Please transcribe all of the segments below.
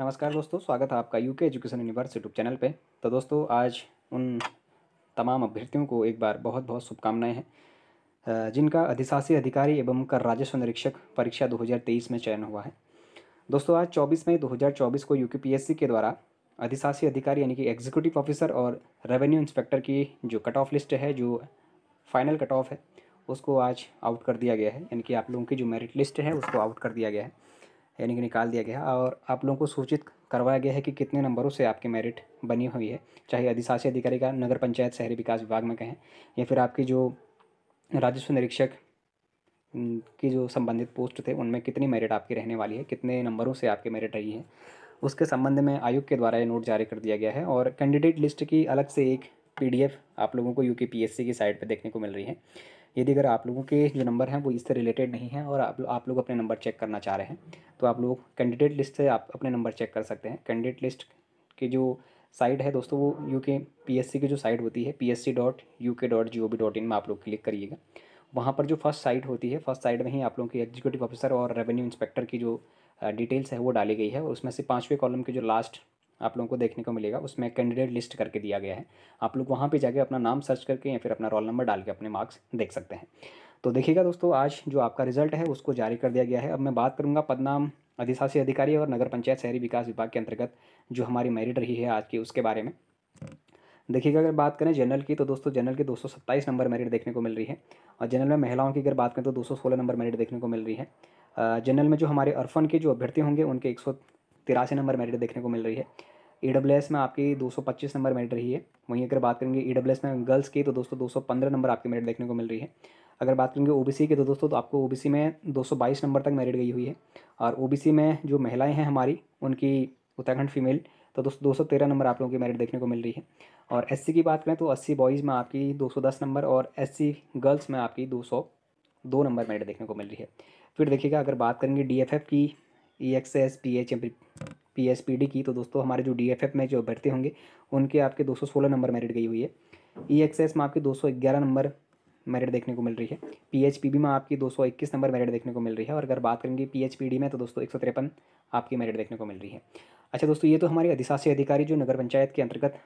नमस्कार दोस्तों स्वागत है आपका UK education universe YouTube channel पे तो दोस्तों आज उन तमाम अभ्यर्थियों को एक बार बहुत बहुत शुभकामनाएं हैं जिनका अधिशासी अधिकारी एवं कर राजस्व निरीक्षक परीक्षा 2023 में चयन हुआ है दोस्तों आज 24 मई 2024 को यूके के द्वारा अधिशासी अधिकारी यानी कि एग्जीक्यूटिव ऑफिसर और रेवेन्यू इंस्पेक्टर की जो कट ऑफ लिस्ट है जो फाइनल कट ऑफ है उसको आज आउट कर दिया गया है यानी कि आप लोगों की जो मेरिट लिस्ट है उसको आउट कर दिया गया है यानी कि निकाल दिया गया और आप लोगों को सूचित करवाया गया है कि कितने नंबरों से आपकी मेरिट बनी हुई है चाहे अधिशासी अधिकारी का नगर पंचायत शहरी विकास विभाग में कहें या फिर आपकी जो राजस्व निरीक्षक की जो संबंधित पोस्ट थे उनमें कितनी मेरिट आपकी रहने वाली है कितने नंबरों से आपकी मेरिट रही है उसके संबंध में आयोग के द्वारा ये नोट जारी कर दिया गया है और कैंडिडेट लिस्ट की अलग से एक पीडीएफ आप लोगों को यूके पीएससी की साइट पर देखने को मिल रही है यदि अगर आप लोगों के जो नंबर हैं वो इससे रिलेटेड नहीं है और आप लोग आप लोग अपने नंबर चेक करना चाह रहे हैं तो आप लोग कैंडिडेट लिस्ट से आप अपने नंबर चेक कर सकते हैं कैंडिडेट लिस्ट की जो साइट है दोस्तों वो यू के पी एस सी की जो साइट होती है P S C dot U K dot G O B dot in में आप लोग क्लिक करिएगा वहाँ पर जो फर्स्ट साइट होती है फर्स्ट साइट में ही आप लोगों की एग्जीक्यूटिव ऑफिसर और रेवेन्यू इंस्पेक्टर की जो डिटेल्स है वो डाली गई है और उसमें से पाँचवें कॉलम के जो लास्ट आप लोगों को देखने को मिलेगा उसमें कैंडिडेट लिस्ट करके दिया गया है आप लोग वहाँ पर जाके अपना नाम सर्च करके या फिर अपना रोल नंबर डाल के अपने मार्क्स देख सकते हैं तो देखिएगा दोस्तों आज जो आपका रिजल्ट है उसको जारी कर दिया गया है अब मैं बात करूँगा पदनाम अधिशासी अधिकारी और नगर पंचायत शहरी विकास विभाग के अंतर्गत जो हमारी मेरिट रही है आज की उसके बारे में देखिएगा अगर बात करें जनरल की तो दोस्तों जनरल के 227 नंबर मेरिट देखने को मिल रही है और जनरल में महिलाओं की अगर बात करें तो 216 नंबर मेरिट देखने को मिल रही है जनरल में जो हमारे अरफन के जो अभ्यर्थी होंगे उनके एक तिरासी नंबर मेरिट देखने को मिल रही है ई में आपकी 225 नंबर मेरिट रही है वहीं अगर बात करेंगे ई में गर्ल्स की तो दोस्तों 215 नंबर आपकी मेरिट देखने को मिल रही है अगर बात करेंगे ओबीसी की तो दोस्तों तो आपको ओ में 222 नंबर तक मेरिट गई हुई है और ओ में जो महिलाएं हैं हमारी उनकी उत्तराखंड फीमेल तो दोस्तों दो तेरह नंबर आप लोगों की मेरिट देखने को मिल रही है और एस की बात करें तो अस्सी बॉयज़ में आपकी दो सौ दस नंबर और एस गर्ल्स में आपकी दो सौ दो नंबर मेरिट देखने को मिल रही है फिर देखिएगा अगर बात करेंगे डी एफ एफ की E X S P H P की तो दोस्तों हमारे जो डी में जो भर्ती होंगे उनके आपके 216 नंबर मेरिट गई हुई है ई e एस में सौ 211 नंबर मेरिट देखने को मिल रही है पीएचपीबी में आपकी 221 नंबर मेरिट देखने को मिल रही है और अगर बात करेंगे डी में तो दोस्तों एक आपकी मेरिट देखने को मिल रही है अच्छा दोस्तों ये तो हमारे अधिशासी अधिकारी जो नगर पंचायत के अंतर्गत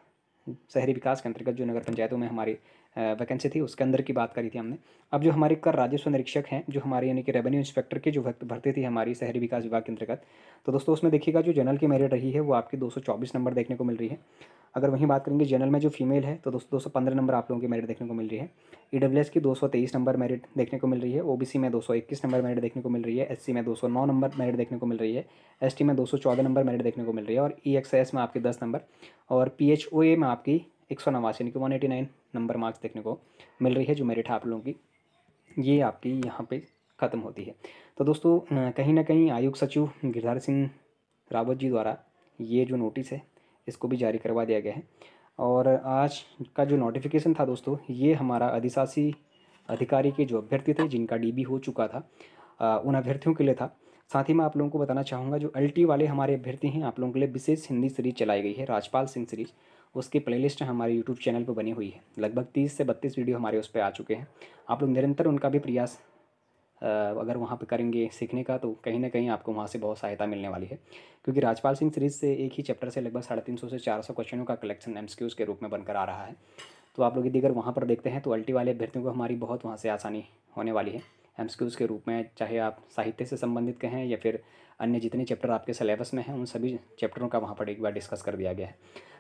शहरी विकास के अंतर्गत जो नगर पंचायतों में हमारे वैकेंसी थी उसके अंदर की बात करी थी हमने अब जो हमारे कर राजस्व निरीक्षक हैं जो हमारे यानी कि रेवेन्यू इंस्पेक्टर के जो भर्ती थी हमारी शहरी विकास विभाग के अंतर्गत तो दोस्तों उसमें देखिएगा जो जनरल की मेरिट रही है वो आपकी दो नंबर देखने को मिल रही है अगर वहीं बात करेंगे जनरल में जो फीमेल है तो दोस्तों दो नंबर आप लोगों की मेरिट देखने को मिल रही है ई की दो नंबर मेरिट देखने को मिल रही है ओ में दो नंबर मेरिट देखने को मिल रही है एस में दो नंबर मेरिट देखने को मिल रही है एस में दो नंबर मेरिट देखने को मिल रही है और ई e में आपकी दस नंबर और पी में आपकी एक सौ नवासी यानी कि one eighty nine number marks देखने को मिल रही है जो मेरिट है आप लोगों की ये आपकी यहाँ पे ख़त्म होती है तो दोस्तों कहीं ना कहीं आयोग सचिव गिरधार सिंह रावत जी द्वारा ये जो नोटिस है इसको भी जारी करवा दिया गया है और आज का जो नोटिफिकेशन था दोस्तों ये हमारा अधिशासी अधिकारी के जो अभ्यर्थी थे जिनका डी हो चुका था आ, उन अभ्यर्थियों के लिए था साथ ही मैं आप लोगों को बताना चाहूँगा जो एलटी वाले हमारे अभ्यर्थी हैं आप लोगों के लिए विशेष हिंदी सीरीज चलाई गई है राजपाल सिंह सीरीज उसकी प्लेलिस्ट हमारे यूट्यूब चैनल पर बनी हुई है लगभग तीस से बत्तीस वीडियो हमारे उस पर आ चुके हैं आप लोग निरंतर उनका भी प्रयास अगर वहाँ पर करेंगे सीखने का तो कहीं ना कहीं आपको वहाँ से बहुत सहायता मिलने वाली है क्योंकि राजपाल सिंह सीरीज़ से एक ही चैप्टर से लगभग साढ़े तीन सौ से चार सौ क्वेश्चनों का कलेक्शन एम के रूप में बनकर आ रहा है तो आप लोग यदि अगर वहाँ पर देखते हैं तो अल्टी वाले अभ्यर्थियों को हमारी बहुत वहाँ से आसानी होने वाली है एम के रूप में चाहे आप साहित्य से संबंधित कहें या फिर अन्य जितने चैप्टर आपके सिलेबस में हैं उन सभी चैप्टरों का वहाँ पर एक बार डिस्कस कर दिया गया है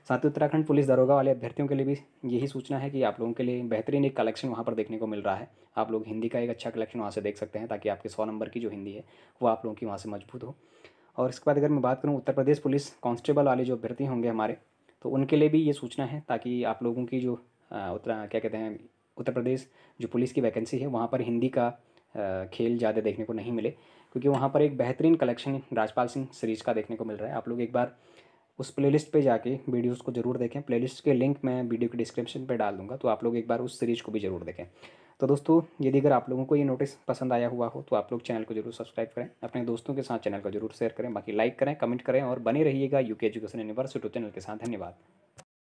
साथ ही उत्तराखंड पुलिस दरोगा वाले अभ्यर्थियों के लिए भी यही सूचना है कि आप लोगों के लिए बेहतरीन एक कलेक्शन वहाँ पर देखने को मिल रहा है आप लोग हिंदी का एक अच्छा कलेक्शन वहाँ से देख सकते हैं ताकि आपके सौ नंबर की जो हिंदी है वो आप लोगों की वहाँ से मजबूत हो और इसके बाद अगर मैं बात करूँ उत्तर प्रदेश पुलिस कांस्टेबल वाले जो अभ्यर्थी होंगे हमारे तो उनके लिए भी ये सूचना है ताकि आप लोगों की जो उत्तरा क्या कहते हैं उत्तर प्रदेश जो पुलिस की वैकेंसी है वहाँ पर हिंदी का खेल ज़्यादा देखने को नहीं मिले क्योंकि वहाँ पर एक बेहतरीन कलेक्शन राजपाल सिंह सीरीज़ का देखने को मिल रहा है आप लोग एक बार उस प्लेलिस्ट पे जाके वीडियोस को जरूर देखें प्लेलिस्ट के लिंक मैं वीडियो के डिस्क्रिप्शन पे डाल दूंगा तो आप लोग एक बार उस सीरीज़ को भी जरूर देखें तो दोस्तों यदि अगर आप लोगों को ये नोटिस पसंद आया हुआ हो तो आप लोग चैनल को जरूर सब्सक्राइब करें अपने दोस्तों के साथ चैनल को जरूर शेयर करें बाकी लाइक करें कमेंट करें और बने रहिएगा यूके एजुकेशन यूनिवर्सिटी चैनल के साथ धन्यवाद